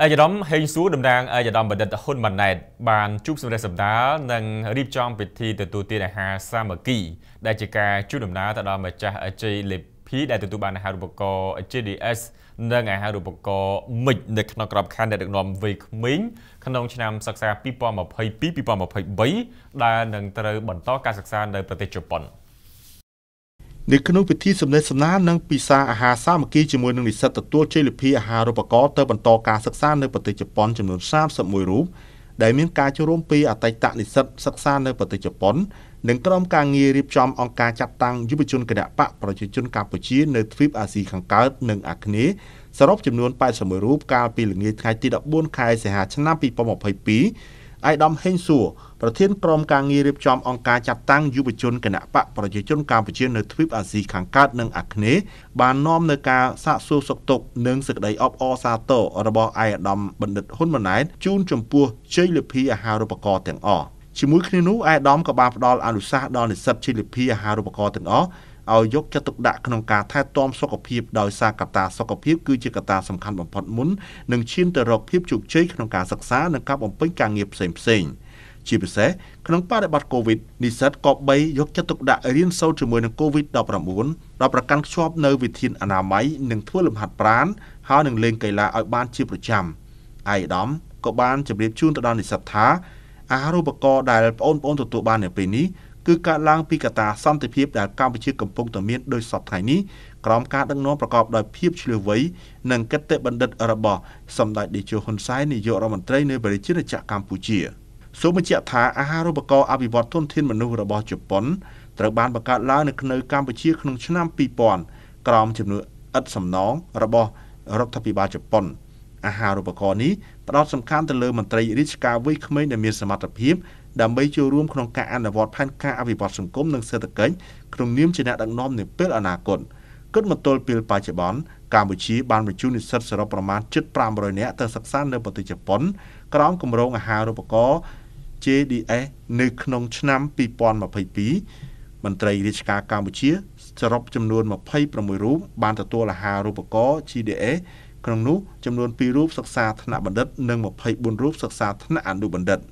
អាយដាមហេងសួរតំណាងអាយដាមបណ្ឌិតហ៊ុនម៉ាណែតបានជួបសម្ដែងសម្ដាលនិងរៀបចំពិធីទទួលទានអាហារសាមគ្គី ដែលជាការជួបដំណើរទៅដល់ម្ចាស់អជ័យលេភីដែលទទួលបានអាហារូបករណ៍ JDS និងអាហារូបករណ៍មិចនៅក្នុងក្របខ័ណ្ឌអ្នកដឹកនាំវ័យក្មេងក្នុងឆ្នាំសិក្សា2022-2023ដែលនឹងត្រូវបន្តការសិក្សានៅប្រទេសជប៉ុន។នៅក្នុងពិធីសម្ដែងសនានិងពិសាអាហារសាមគ្គីជាមួយនឹងនិស្សិតទទួលជ័យលាភីអាហារូបករណ៍ទៅបន្តការសិក្សានៅប្រទេសជប៉ុនចំនួន31រូបដែលមានការចូលរួមពីអតីតនិស្សិតសិក្សានៅប្រទេសជប៉ុននិងក្រុមការងាររៀបចំអង្គការចាត់តាំងយុវជនគណបកប្រជាជនកម្ពុជានៅទ្វីបអាស៊ីខាងកើតនិងអាគ្នេយ៍សរុបចំនួន81រូបកាលពីល្ងាចថ្ងៃទី14ខែសីហាឆ្នាំ2022ឯកឧត្តមហេងសួរប្រធានក្រុមការងាររៀបចំអង្គការចាត់តាំងយុវជនគណបកប្រជាជនកម្ពុជានៅទ្វីបអាស៊ីខាងកើតនិងអាគ្នេយ៍បាននាំនៅការសាកសួរសុខទុក្ខនិងសេចក្តីអបអរសាទររបស់ឯកឧត្តមបណ្ឌិតហ៊ុនម៉ាណែតជូនចំពោះជ័យលាភីអាហារូបករណ៍ទាំងអស់ជាមួយគ្នានោះឯកឧត្តមក៏បានផ្ដល់អនុសាសន៍ដល់និស្សិតជ័យលាភីអាហារូបករណ៍ទាំងអស់ឲ្យយកចិត្តទុកដាក់ក្នុងការថែទាំសុខភាពដោយសារកត្តា សុខភាពគឺជាកត្តាសំខាន់បំផុតមុននឹងឈានទៅរកភាពជោគជ័យក្នុងការសិក្សានិងការបំពេញការងារផ្សេងៗជាពិសេសក្នុងបរិបទ COVID និស្សិតក៏បីយកចិត្តទុកដាក់រៀនសូត្រជាមួយនឹង COVID-19 ដោយប្រកាន់ខ្ជាប់នៅវិធានអនាម័យនិងធ្វើលំហាត់ប្រាណហើយនឹងលេងកីឡាឲ្យបាន ជាប្រចាំឯកឧត្តមក៏បានជម្រាបជូនទៅដល់និស្សិតថា អាហារូបករណ៍ដែលបងប្អូនទទួលបាននៅពេលនេះគឺកើតឡើងពីកត្តាសន្តិភាពដែលកម្ពុជាកំពុងតែមានដោយសពថ្ងៃនេះក្រោមការដឹកនាំប្រកបដោយភាពឆ្លៀវវៃនិងគតិបណ្ឌិតរបស់សម្ដេចតេជោហ៊ុនសែននាយករដ្ឋមន្ត្រីនៃប្រជាជាតិកម្ពុជាសូមបញ្ជាក់ថាអាហារូបករណ៍អភិវឌ្ឍធនធានមនុស្សរបស់ជប៉ុនត្រូវបានបង្កើតឡើងនៅក្នុងកម្ពុជាក្នុងឆ្នាំ2000ក្រោមជំនួយឥតសំណងរបស់រដ្ឋាភិបាលជប៉ុន។អាហារូបករណ៍នេះផ្ដោតសំខាន់ទៅលើមន្ត្រីរាជការវ័យក្មេងដែលមានសមត្ថភាពដើម្បីចូលរួមក្នុងការអនុវត្តផែនការអភិវឌ្ឍសង្គមនិងសេដ្ឋកិច្ចក្នុងនាមជាអ្នកដឹកនាំនាពេលអនាគតគិតមកទល់ពេលបច្ចុប្បន្នកម្ពុជាបានបញ្ជូននិស្សិតសរុបប្រមាណ7,500នាក់ទៅសិក្សានៅប្រទេសជប៉ុនក្រោមគម្រោងអាហារូបករណ៍ JDS នៅក្នុងឆ្នាំ2022មន្ត្រីរាជការកម្ពុជាសរុបចំនួន26រូបបានទទួលអាហារូបករណ៍ JDS ក្នុងនោះចំនួន2រូបសិក្សាថ្នាក់បណ្ឌិតនិង24រូបសិក្សាថ្នាក់អនុបណ្ឌិត។